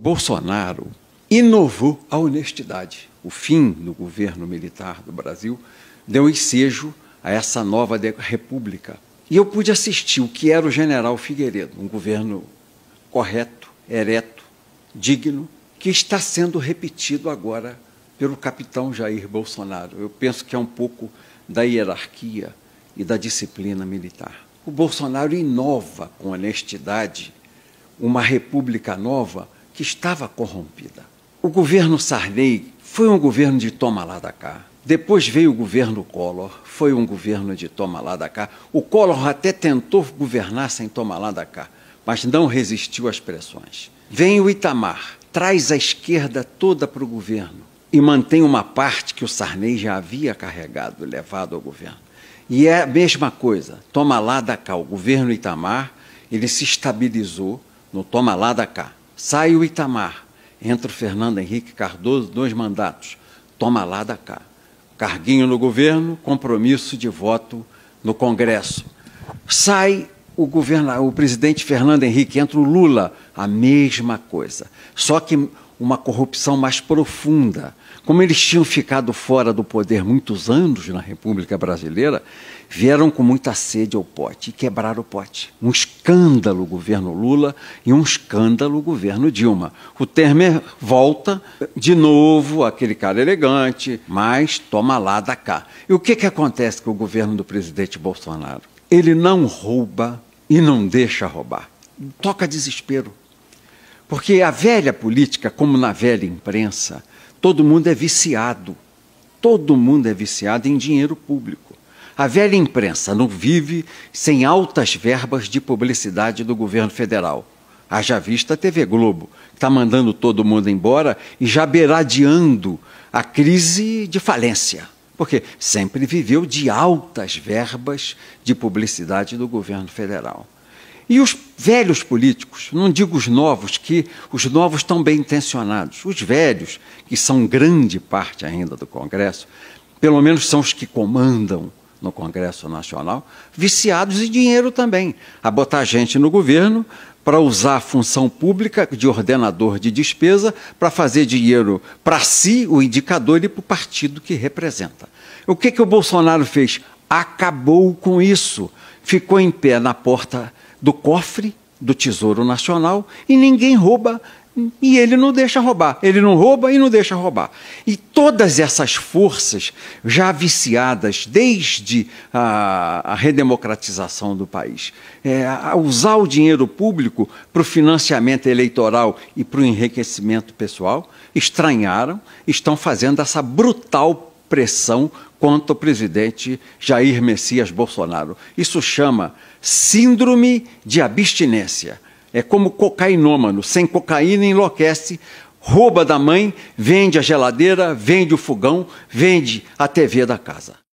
Bolsonaro inovou a honestidade. O fim do governo militar do Brasil deu ensejo a essa nova república. E eu pude assistir o que era o general Figueiredo, um governo correto, ereto, digno, que está sendo repetido agora pelo capitão Jair Bolsonaro. Eu penso que é um pouco da hierarquia e da disciplina militar. O Bolsonaro inova com honestidade uma república nova que estava corrompida. O governo Sarney foi um governo de toma lá da cá. Depois veio o governo Collor, foi um governo de toma lá da cá. O Collor até tentou governar sem toma lá da cá, mas não resistiu às pressões. Vem o Itamar, traz a esquerda toda para o governo e mantém uma parte que o Sarney já havia carregado, levado ao governo. E é a mesma coisa, toma lá da cá. O governo Itamar, ele se estabilizou no toma lá da cá. Sai o Itamar, entra o Fernando Henrique Cardoso, dois mandatos. Toma lá da cá. Carguinho no governo, compromisso de voto no Congresso. Sai o, governo, o presidente Fernando Henrique, entra o Lula, a mesma coisa. Só que uma corrupção mais profunda. Como eles tinham ficado fora do poder muitos anos na República Brasileira, vieram com muita sede ao pote e quebraram o pote. Um escândalo o governo Lula e um escândalo o governo Dilma. O Temer volta de novo, aquele cara elegante, mas toma lá da cá. E o que, que acontece com o governo do presidente Bolsonaro? Ele não rouba e não deixa roubar. Toca desespero. Porque a velha política, como na velha imprensa, todo mundo é viciado. Todo mundo é viciado em dinheiro público. A velha imprensa não vive sem altas verbas de publicidade do governo federal. Haja vista a TV Globo, que está mandando todo mundo embora e já beiradeando a crise de falência. Porque sempre viveu de altas verbas de publicidade do governo federal. E os velhos políticos, não digo os novos, que os novos estão bem intencionados, os velhos, que são grande parte ainda do Congresso, pelo menos são os que comandam no Congresso Nacional, viciados em dinheiro também, a botar gente no governo, para usar a função pública de ordenador de despesa para fazer dinheiro para si, o indicador, e para o partido que representa. O que, que o Bolsonaro fez? Acabou com isso. Ficou em pé na porta do cofre do Tesouro Nacional e ninguém rouba, e ele não deixa roubar. Ele não rouba e não deixa roubar. E todas essas forças, já viciadas desde a, a redemocratização do país, é, usar o dinheiro público para o financiamento eleitoral e para o enriquecimento pessoal, estranharam, estão fazendo essa brutal pressão quanto ao presidente Jair Messias Bolsonaro. Isso chama síndrome de abstinência é como cocainômano, sem cocaína enlouquece, rouba da mãe, vende a geladeira, vende o fogão, vende a TV da casa.